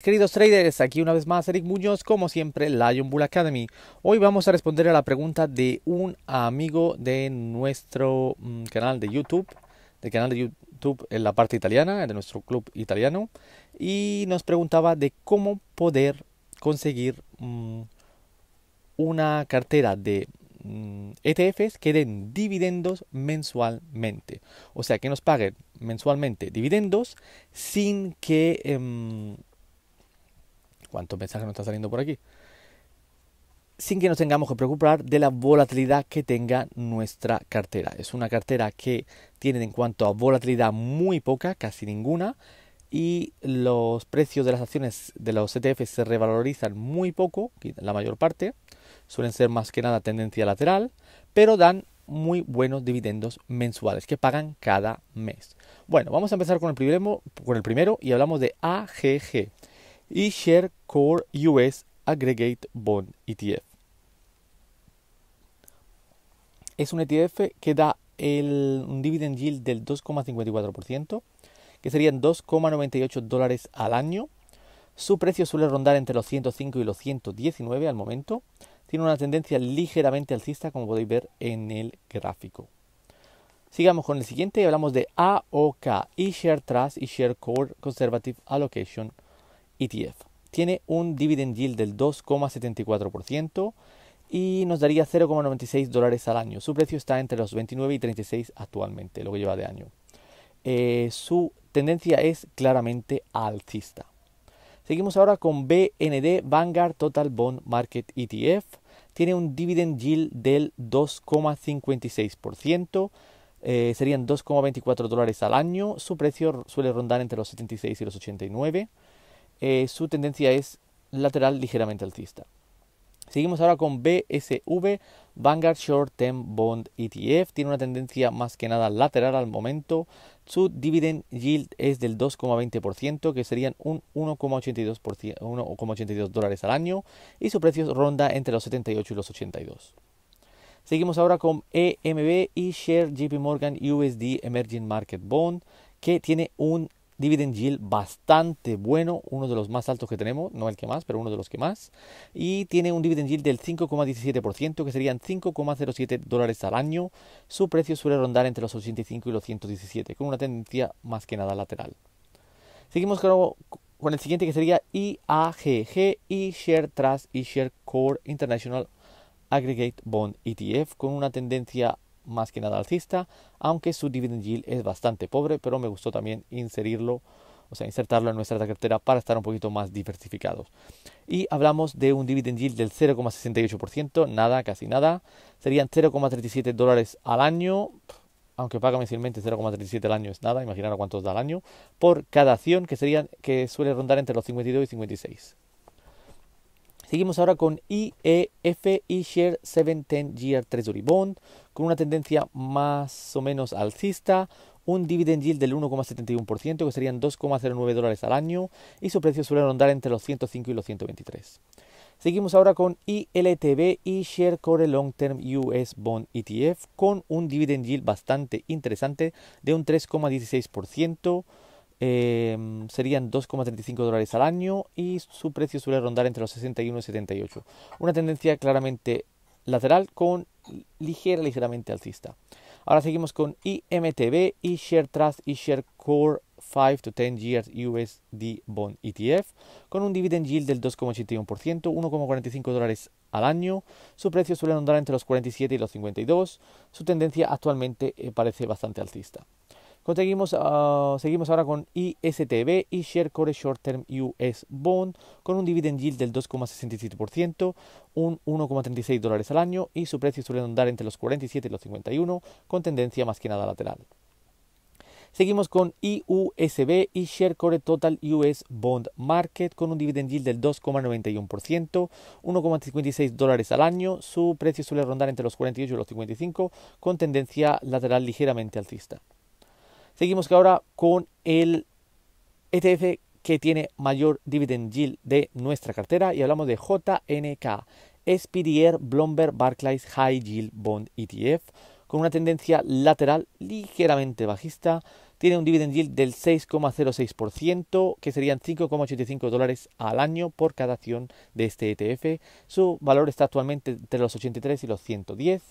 Queridos traders, aquí una vez más Eric Muñoz, como siempre, Lion Bull Academy. Hoy vamos a responder a la pregunta de un amigo de nuestro mm, canal de YouTube, del canal de YouTube en la parte italiana, de nuestro club italiano, y nos preguntaba de cómo poder conseguir mm, una cartera de mm, ETFs que den dividendos mensualmente. O sea, que nos paguen mensualmente dividendos sin que... Em, ¿Cuántos mensajes nos está saliendo por aquí? Sin que nos tengamos que preocupar de la volatilidad que tenga nuestra cartera. Es una cartera que tiene en cuanto a volatilidad muy poca, casi ninguna, y los precios de las acciones de los ETF se revalorizan muy poco, la mayor parte, suelen ser más que nada tendencia lateral, pero dan muy buenos dividendos mensuales que pagan cada mes. Bueno, vamos a empezar con el primero, con el primero y hablamos de AGG y Share Core US Aggregate Bond ETF. Es un ETF que da un dividend yield del 2,54%, que serían 2,98 dólares al año. Su precio suele rondar entre los 105 y los 119 al momento. Tiene una tendencia ligeramente alcista, como podéis ver en el gráfico. Sigamos con el siguiente y hablamos de AOK, eShare Trust y Share Core Conservative Allocation ETF. Tiene un dividend yield del 2,74% y nos daría 0,96 dólares al año. Su precio está entre los 29 y 36 actualmente, lo que lleva de año. Eh, su tendencia es claramente alcista. Seguimos ahora con BND Vanguard Total Bond Market ETF. Tiene un dividend yield del 2,56%. Eh, serían 2,24 dólares al año. Su precio suele rondar entre los 76 y los 89. Eh, su tendencia es lateral ligeramente alcista. Seguimos ahora con BSV, Vanguard Short Term Bond ETF. Tiene una tendencia más que nada lateral al momento. Su dividend yield es del 2,20%, que serían un 1,82 dólares al año. Y su precio ronda entre los 78 y los 82. Seguimos ahora con EMB y Share JP Morgan USD Emerging Market Bond, que tiene un dividend yield bastante bueno, uno de los más altos que tenemos, no el que más, pero uno de los que más. Y tiene un dividend yield del 5,17%, que serían 5,07 dólares al año. Su precio suele rondar entre los 85 y los 117, con una tendencia más que nada lateral. Seguimos con, el siguiente que sería IAGG, eShare Trust, eShare Core International Aggregate Bond ETF, con una tendencia más que nada alcista, aunque su dividend yield es bastante pobre, pero me gustó también inserirlo, o sea, insertarlo en nuestra cartera para estar un poquito más diversificados. Y hablamos de un dividend yield del 0,68%, nada, casi nada, serían 0,37 dólares al año, aunque paga simplemente 0,37 al año es nada, imaginar cuántos da al año, por cada acción que serían que suele rondar entre los 52 y 56. Seguimos ahora con IEF y share 710 Year Treasury Bond con una tendencia más o menos alcista, un dividend yield del 1,71% que serían 2,09 dólares al año y su precio suele rondar entre los 105 y los 123. Seguimos ahora con ILTB y Share Core Long Term US Bond ETF con un dividend yield bastante interesante de un 3,16%. Em, serían 2,35 dólares al año y su precio suele rondar entre los 61 y 78. Una tendencia claramente lateral con ligera, ligeramente alcista. Ahora seguimos con IMTB, eShare Trust, Core 5 to 10 Years USD Bond ETF, con un dividend yield del 2,81%, 1,45 dólares al año. Su precio suele rondar entre los 47 y los 52. Su tendencia actualmente eh, parece bastante alcista. Ah, seguimos ahora con ISTB, y Sharecore Core Short Term US Bond, con un dividend yield del 2,67%, un 1,36 dólares al año y su precio suele rondar entre los 47 y los 51, con tendencia más que nada lateral. Seguimos con IUSB y Sharecore Total US Bond Market con un dividend yield del 2,91%, 1,56 dólares al año. Su precio suele rondar entre los 48 y los 55 con tendencia lateral ligeramente alcista. Seguimos ahora con el ETF que tiene mayor dividend yield de nuestra cartera y hablamos de JNK, SPDR Bloomberg Barclays High Yield Bond ETF, con una tendencia lateral ligeramente bajista. Tiene un dividend yield del 6,06%, que serían 5,85 dólares al año por cada acción de este ETF. Su valor está actualmente entre los 83 y los 110.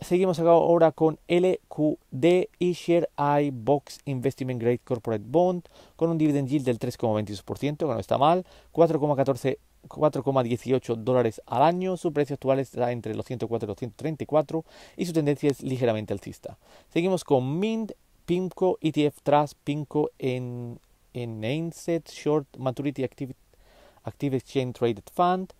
Seguimos ahora con LQD Share I Box Investment Grade Corporate Bond con un dividend yield del 3,22%, que no está mal, 4,18 dólares al año. Su precio actual está entre los 104 y los 134 y su tendencia es ligeramente alcista. Seguimos con MINT, PIMCO, ETF Trust, PIMCO en, en e Short Maturity Active, Active Exchange Traded Fund,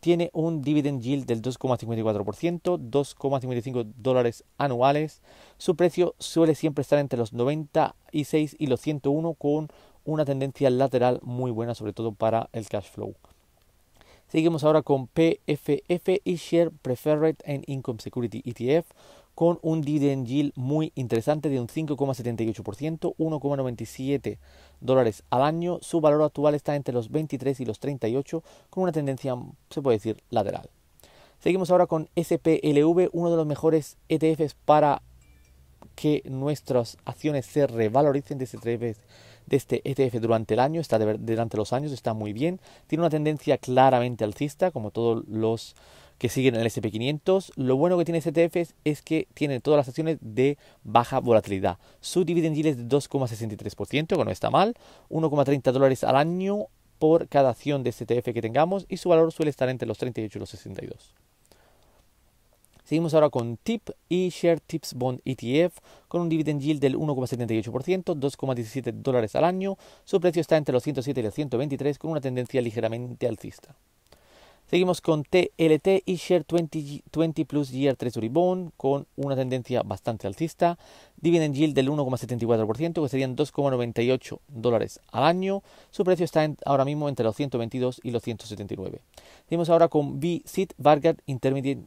tiene un dividend yield del 2,54%, 2,55 dólares anuales. Su precio suele siempre estar entre los 96 y los 101 con una tendencia lateral muy buena, sobre todo para el cash flow. Seguimos ahora con PFF y Share Preferred and Income Security ETF con un dividend yield muy interesante de un 5,78%, 1,97 dólares al año. Su valor actual está entre los 23 y los 38, con una tendencia, se puede decir, lateral. Seguimos ahora con SPLV, uno de los mejores ETFs para que nuestras acciones se revaloricen de e este ETF, durante el año, está durante los años, está muy bien. Tiene una tendencia claramente alcista, como todos los que siguen en el SP500. Lo bueno que tiene CTF es, que tiene todas las acciones de baja volatilidad. Su dividend yield es de 2,63%, que no está mal, 1,30 dólares al año por cada acción de CTF que tengamos y su valor suele estar entre los 38 y los 62. Seguimos ahora con TIP y Share Tips Bond ETF con un dividend yield del 1,78%, 2,17 dólares al año. Su precio está entre los 107 y los 123 con una tendencia ligeramente alcista. Seguimos con TLT y Share 20, Plus Year 3 Bond con una tendencia bastante alcista. Dividend yield del 1,74%, que serían 2,98 dólares al año. Su precio está ahora mismo entre los 122 y los 179. Seguimos ahora con VSIT Vargas Intermediate,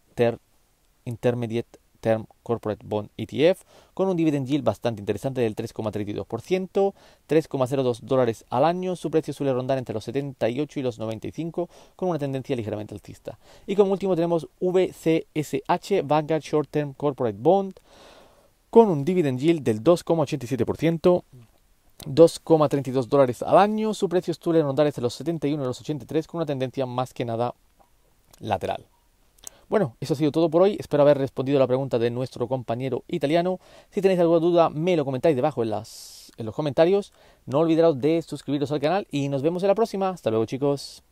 Intermediate Term Corporate Bond ETF, con un dividend yield bastante interesante del 3,32%, 3,02 dólares al año, su precio suele rondar entre los 78 y los 95, con una tendencia ligeramente alcista. Y como último tenemos VCSH, Vanguard Short Term Corporate Bond, con un dividend yield del 2,87%, 2,32 dólares al año, su precio suele rondar entre los 71 y los 83 con una tendencia más que nada lateral. Bueno, eso ha sido todo por hoy. Espero haber respondido a la pregunta de nuestro compañero italiano. Si tenéis alguna duda, me lo comentáis debajo en, en los comentarios. No olvidaros de suscribiros al canal y nos vemos en la próxima. Hasta luego, chicos.